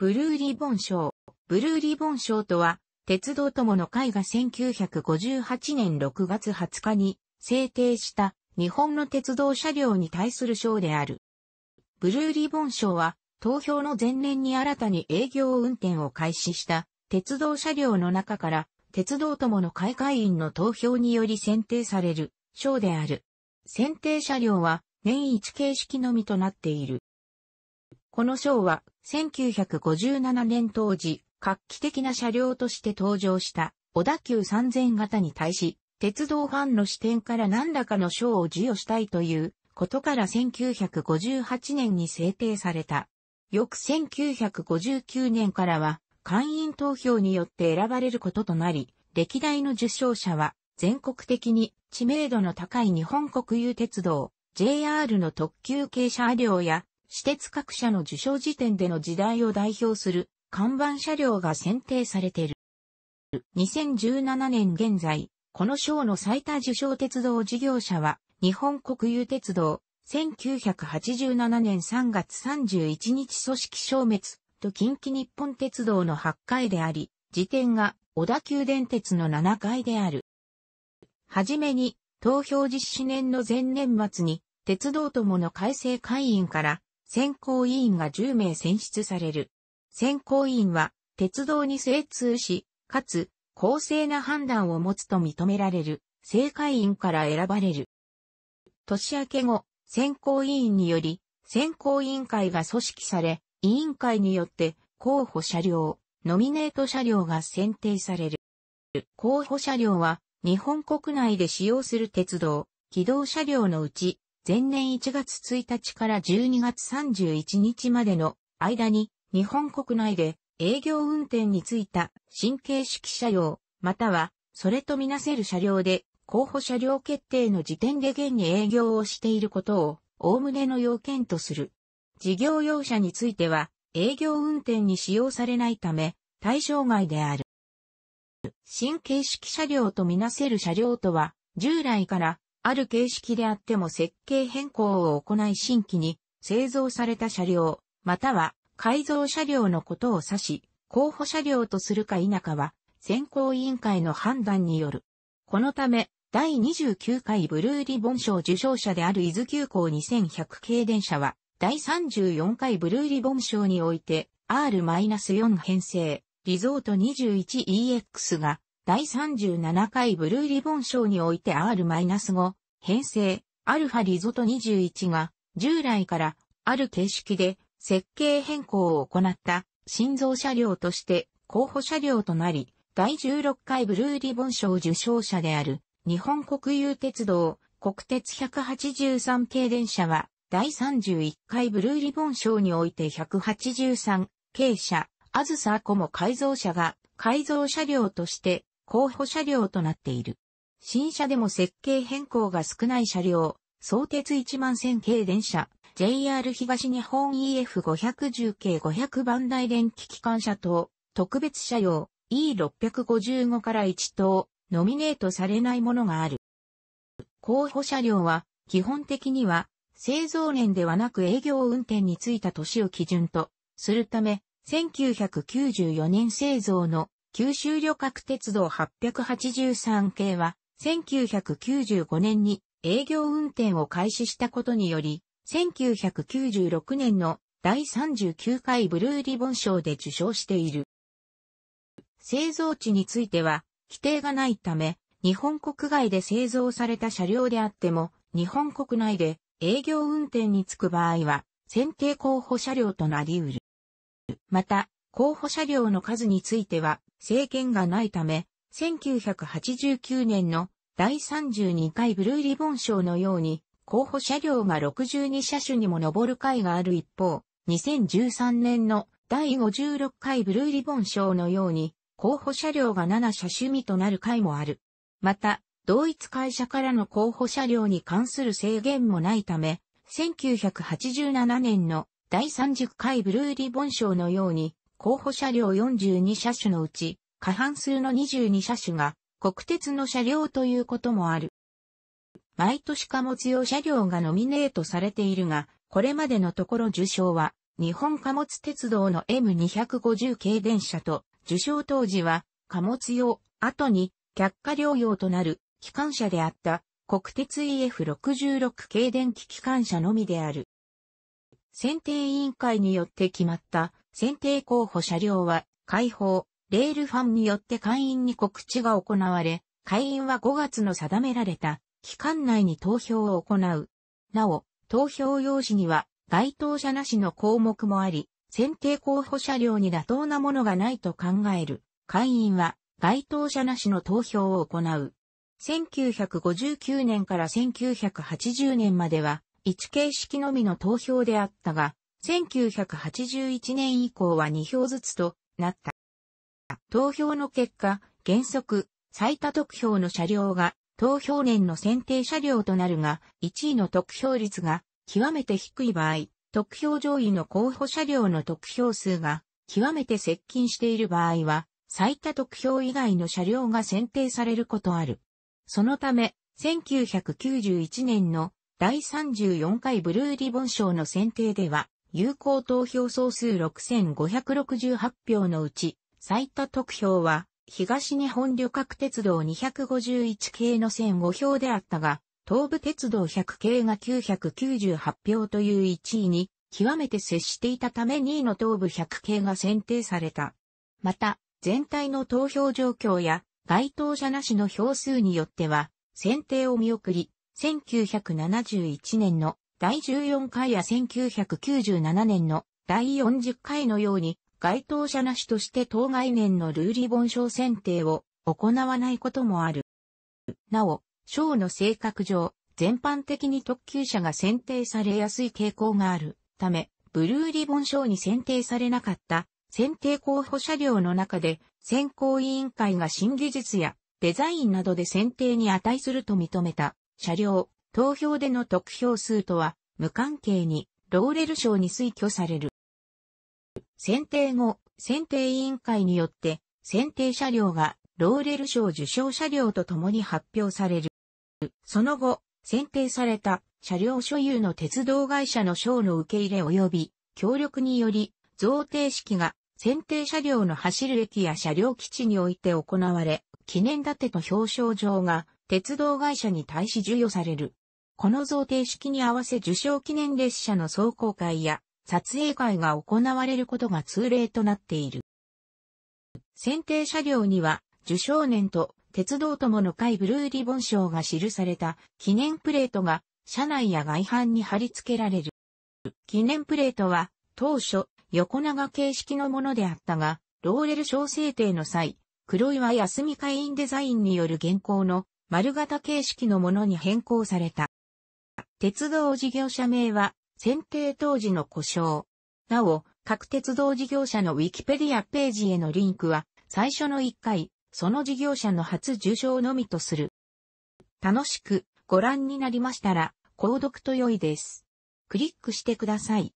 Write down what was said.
ブルーリボン賞。ブルーリボン賞とは、鉄道友の会が1958年6月20日に制定した日本の鉄道車両に対する賞である。ブルーリボン賞は、投票の前年に新たに営業運転を開始した鉄道車両の中から鉄道友の会会員の投票により選定される賞である。選定車両は年一形式のみとなっている。この賞は1957年当時、画期的な車両として登場した小田急3000型に対し、鉄道ファンの視点から何らかの賞を授与したいということから1958年に制定された。翌1959年からは会員投票によって選ばれることとなり、歴代の受賞者は全国的に知名度の高い日本国有鉄道、JR の特急傾車両や私鉄各社の受賞時点での時代を代表する看板車両が選定されている。2017年現在、この賞の最多受賞鉄道事業者は、日本国有鉄道、1987年3月31日組織消滅と近畿日本鉄道の8回であり、時点が小田急電鉄の7回である。はじめに、投票実施年の前年末に、鉄道友の改正会員から、選考委員が10名選出される。選考委員は、鉄道に精通し、かつ、公正な判断を持つと認められる、正会員から選ばれる。年明け後、選考委員により、選考委員会が組織され、委員会によって候補車両、ノミネート車両が選定される。候補車両は日本国内で使用する鉄道、機動車両のうち前年1月1日から12月31日までの間に日本国内で営業運転についた神経式車両、またはそれとみなせる車両で候補車両決定の時点で現に営業をしていることを、おおむねの要件とする。事業用車については、営業運転に使用されないため、対象外である。新形式車両とみなせる車両とは、従来からある形式であっても設計変更を行い新規に製造された車両、または改造車両のことを指し、候補車両とするか否かは、選考委員会の判断による。このため、第29回ブルーリボン賞受賞者である伊豆急行2100系電車は、第34回ブルーリボン賞において、R-4 編成、リゾート 21EX が第37回ブルーリボン賞において R-5 編成アルファリゾト21が従来からある形式で設計変更を行った心臓車両として候補車両となり第16回ブルーリボン賞受賞者である日本国有鉄道国鉄183系電車は第31回ブルーリボン賞において183系車あずさこも改造車が改造車両として候補車両となっている。新車でも設計変更が少ない車両、相鉄1万1000系電車、JR 東日本 EF510 系500番台電気機関車等、特別車用 E655 から1等、ノミネートされないものがある。候補車両は、基本的には、製造年ではなく営業運転についた年を基準とするため、1994年製造の九州旅客鉄道883系は、1995年に営業運転を開始したことにより、1996年の第39回ブルーリボン賞で受賞している。製造地については、規定がないため、日本国外で製造された車両であっても、日本国内で営業運転につく場合は、選定候補車両となり得る。また、候補車両の数については、政権がないため、1989年の第32回ブルーリボン賞のように、候補車両が62車種にも上る回がある一方、2013年の第56回ブルーリボン賞のように、候補車両が7車種味となる回もある。また、同一会社からの候補車両に関する制限もないため、1987年の第30回ブルーリボン賞のように、候補車両42車種のうち、過半数の22車種が国鉄の車両ということもある。毎年貨物用車両がノミネートされているが、これまでのところ受賞は、日本貨物鉄道の M250 系電車と、受賞当時は、貨物用、後に、却下療養となる、機関車であった、国鉄 EF66 系電気機関車のみである。選定委員会によって決まった選定候補車両は解放、レールファンによって会員に告知が行われ、会員は5月の定められた期間内に投票を行う。なお、投票用紙には該当者なしの項目もあり、選定候補車両に妥当なものがないと考える会員は該当者なしの投票を行う。1959年から1980年までは、一形式のみの投票であったが、1981年以降は2票ずつとなった。投票の結果、原則、最多得票の車両が投票年の選定車両となるが、1位の得票率が極めて低い場合、得票上位の候補車両の得票数が極めて接近している場合は、最多得票以外の車両が選定されることある。そのため、1991年の第34回ブルーリボン賞の選定では、有効投票総数6568票のうち、最多得票は、東日本旅客鉄道251系の1005票であったが、東武鉄道100系が998票という1位に、極めて接していたため2位の東武100系が選定された。また、全体の投票状況や、該当者なしの票数によっては、選定を見送り、1971年の第14回や1997年の第40回のように、該当者なしとして当概念のルーリボン賞選定を行わないこともある。なお、賞の性格上、全般的に特級者が選定されやすい傾向があるため、ブルーリボン賞に選定されなかった選定候補車両の中で選考委員会が新技術やデザインなどで選定に値すると認めた車両投票での得票数とは無関係にローレル賞に推挙される。選定後、選定委員会によって選定車両がローレル賞受賞車両と共に発表される。その後、選定された車両所有の鉄道会社の賞の受け入れ及び協力により贈呈式が選定車両の走る駅や車両基地において行われ、記念立てと表彰状が鉄道会社に対し授与される。この贈呈式に合わせ受賞記念列車の走行会や撮影会が行われることが通例となっている。選定車両には受賞年と鉄道友の会ブルーリボン賞が記された記念プレートが車内や外板に貼り付けられる。記念プレートは当初横長形式のものであったが、ローレル小制定の際、黒岩休み会員デザインによる現行の丸型形式のものに変更された。鉄道事業者名は、選定当時の故障。なお、各鉄道事業者のウィキペディアページへのリンクは、最初の1回、その事業者の初受賞のみとする。楽しくご覧になりましたら、購読と良いです。クリックしてください。